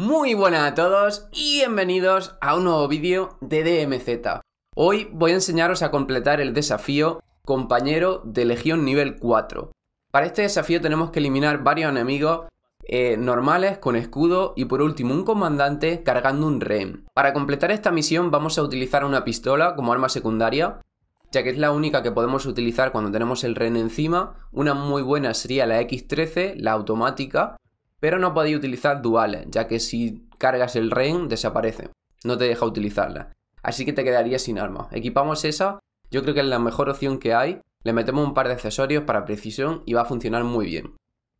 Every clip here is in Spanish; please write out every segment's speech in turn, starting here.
Muy buenas a todos y bienvenidos a un nuevo vídeo de DMZ. Hoy voy a enseñaros a completar el desafío compañero de legión nivel 4. Para este desafío tenemos que eliminar varios enemigos eh, normales con escudo y por último un comandante cargando un REN. Para completar esta misión vamos a utilizar una pistola como arma secundaria ya que es la única que podemos utilizar cuando tenemos el REN encima. Una muy buena sería la X13, la automática, pero no podéis utilizar duales, ya que si cargas el Ren desaparece, no te deja utilizarla. Así que te quedaría sin arma. Equipamos esa, yo creo que es la mejor opción que hay, le metemos un par de accesorios para precisión y va a funcionar muy bien.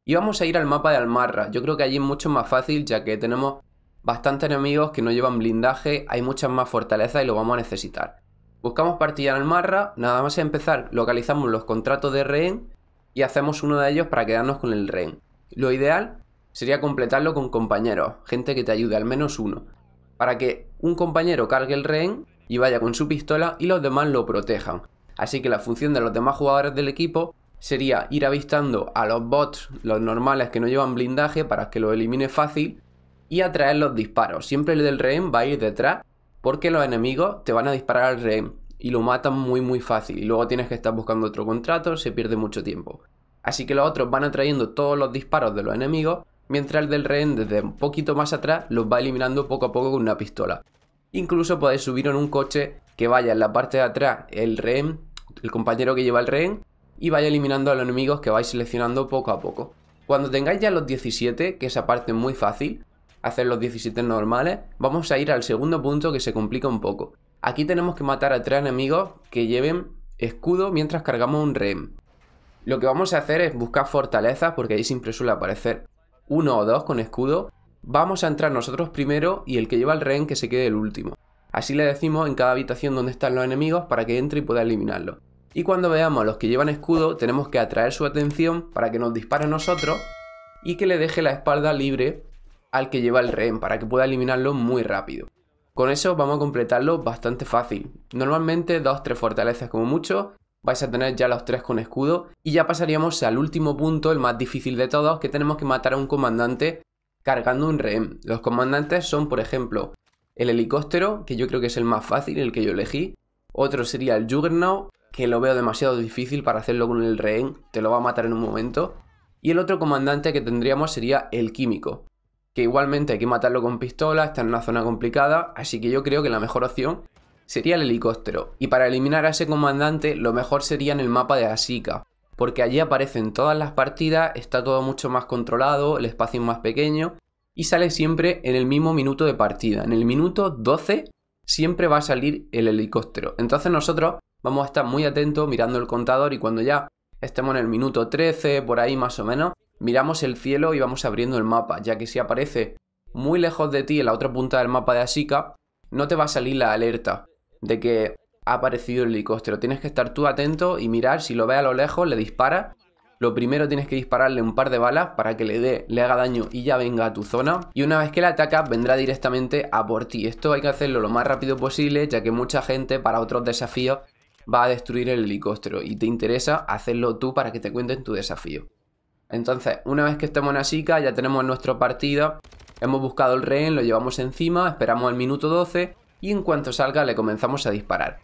Y vamos a ir al mapa de Almarra, yo creo que allí es mucho más fácil ya que tenemos bastantes enemigos que no llevan blindaje, hay muchas más fortalezas y lo vamos a necesitar. Buscamos partida en Almarra, nada más empezar localizamos los contratos de rehén y hacemos uno de ellos para quedarnos con el rehén. Lo ideal sería completarlo con compañeros, gente que te ayude, al menos uno, para que un compañero cargue el rehén y vaya con su pistola y los demás lo protejan. Así que la función de los demás jugadores del equipo sería ir avistando a los bots, los normales que no llevan blindaje, para que lo elimine fácil y atraer los disparos. Siempre el del rehén va a ir detrás porque los enemigos te van a disparar al rehén y lo matan muy muy fácil y luego tienes que estar buscando otro contrato, se pierde mucho tiempo. Así que los otros van atrayendo todos los disparos de los enemigos mientras el del rehén desde un poquito más atrás los va eliminando poco a poco con una pistola. Incluso podéis subir en un coche que vaya en la parte de atrás el rehén, el compañero que lleva el rehén, y vaya eliminando a los enemigos que vais seleccionando poco a poco. Cuando tengáis ya los 17, que esa parte es muy fácil, hacer los 17 normales, vamos a ir al segundo punto que se complica un poco. Aquí tenemos que matar a tres enemigos que lleven escudo mientras cargamos un rehén. Lo que vamos a hacer es buscar fortalezas porque ahí siempre suele aparecer uno o dos con escudo, vamos a entrar nosotros primero y el que lleva el rehén que se quede el último. Así le decimos en cada habitación donde están los enemigos para que entre y pueda eliminarlo. Y cuando veamos a los que llevan escudo, tenemos que atraer su atención para que nos dispare a nosotros y que le deje la espalda libre al que lleva el rehén para que pueda eliminarlo muy rápido. Con eso vamos a completarlo bastante fácil. Normalmente 2 tres fortalezas como mucho vais a tener ya los tres con escudo. Y ya pasaríamos al último punto, el más difícil de todos, que tenemos que matar a un comandante cargando un rehén. Los comandantes son, por ejemplo, el helicóptero, que yo creo que es el más fácil, el que yo elegí. Otro sería el Juggernaut, que lo veo demasiado difícil para hacerlo con el rehén, te lo va a matar en un momento. Y el otro comandante que tendríamos sería el químico, que igualmente hay que matarlo con pistola, está en una zona complicada, así que yo creo que la mejor opción sería el helicóptero, y para eliminar a ese comandante lo mejor sería en el mapa de Asica, porque allí aparecen todas las partidas, está todo mucho más controlado, el espacio es más pequeño, y sale siempre en el mismo minuto de partida, en el minuto 12 siempre va a salir el helicóptero. Entonces nosotros vamos a estar muy atentos mirando el contador y cuando ya estemos en el minuto 13, por ahí más o menos, miramos el cielo y vamos abriendo el mapa, ya que si aparece muy lejos de ti en la otra punta del mapa de Asica no te va a salir la alerta de que ha aparecido el helicóptero. Tienes que estar tú atento y mirar, si lo ve a lo lejos, le dispara. Lo primero tienes que dispararle un par de balas para que le dé, le haga daño y ya venga a tu zona. Y una vez que le ataca vendrá directamente a por ti. Esto hay que hacerlo lo más rápido posible, ya que mucha gente para otros desafíos va a destruir el helicóptero y te interesa hacerlo tú para que te cuenten tu desafío. Entonces, una vez que estemos en Asika, ya tenemos nuestro partido hemos buscado el rehén, lo llevamos encima, esperamos el minuto 12 y en cuanto salga le comenzamos a disparar.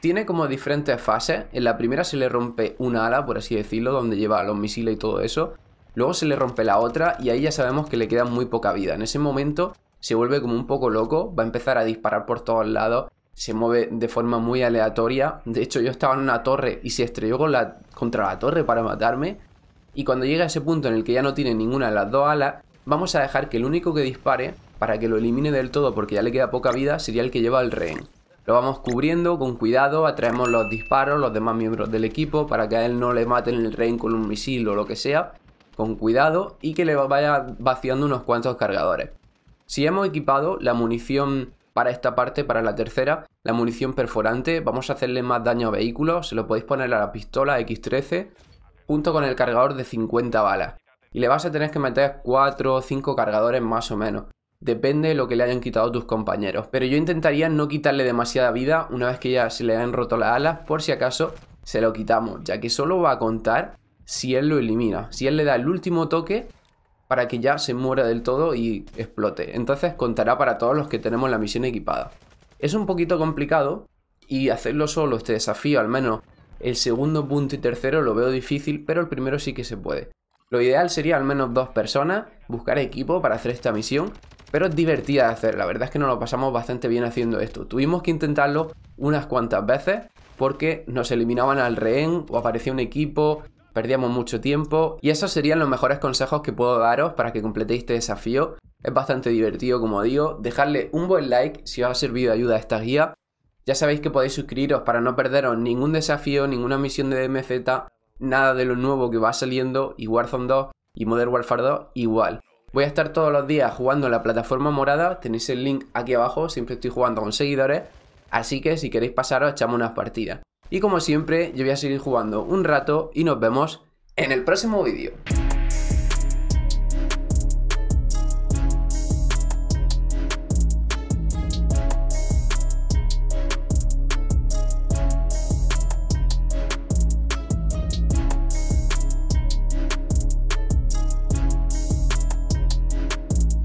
Tiene como diferentes fases, en la primera se le rompe una ala, por así decirlo, donde lleva los misiles y todo eso, luego se le rompe la otra y ahí ya sabemos que le queda muy poca vida. En ese momento se vuelve como un poco loco, va a empezar a disparar por todos lados, se mueve de forma muy aleatoria, de hecho yo estaba en una torre y se estrelló contra la torre para matarme, y cuando llega a ese punto en el que ya no tiene ninguna de las dos alas, vamos a dejar que el único que dispare para que lo elimine del todo porque ya le queda poca vida, sería el que lleva el rehén. Lo vamos cubriendo con cuidado, atraemos los disparos, los demás miembros del equipo, para que a él no le maten el rehén con un misil o lo que sea, con cuidado y que le vaya vaciando unos cuantos cargadores. Si hemos equipado la munición para esta parte, para la tercera, la munición perforante, vamos a hacerle más daño a vehículos, se lo podéis poner a la pistola X13 junto con el cargador de 50 balas. Y le vas a tener que meter 4 o 5 cargadores más o menos depende de lo que le hayan quitado tus compañeros. Pero yo intentaría no quitarle demasiada vida una vez que ya se le han roto las alas, por si acaso se lo quitamos, ya que solo va a contar si él lo elimina, si él le da el último toque para que ya se muera del todo y explote. Entonces contará para todos los que tenemos la misión equipada. Es un poquito complicado y hacerlo solo, este desafío al menos el segundo punto y tercero lo veo difícil, pero el primero sí que se puede. Lo ideal sería al menos dos personas, buscar equipo para hacer esta misión pero es divertida de hacer. La verdad es que nos lo pasamos bastante bien haciendo esto. Tuvimos que intentarlo unas cuantas veces porque nos eliminaban al rehén o aparecía un equipo, perdíamos mucho tiempo y esos serían los mejores consejos que puedo daros para que completéis este desafío. Es bastante divertido, como digo. Dejarle un buen like si os ha servido de ayuda esta guía. Ya sabéis que podéis suscribiros para no perderos ningún desafío, ninguna misión de DMZ, nada de lo nuevo que va saliendo y Warzone 2 y Modern Warfare 2 igual. Voy a estar todos los días jugando en la plataforma morada, tenéis el link aquí abajo, siempre estoy jugando con seguidores, así que si queréis pasaros echamos unas partidas. Y como siempre, yo voy a seguir jugando un rato y nos vemos en el próximo vídeo.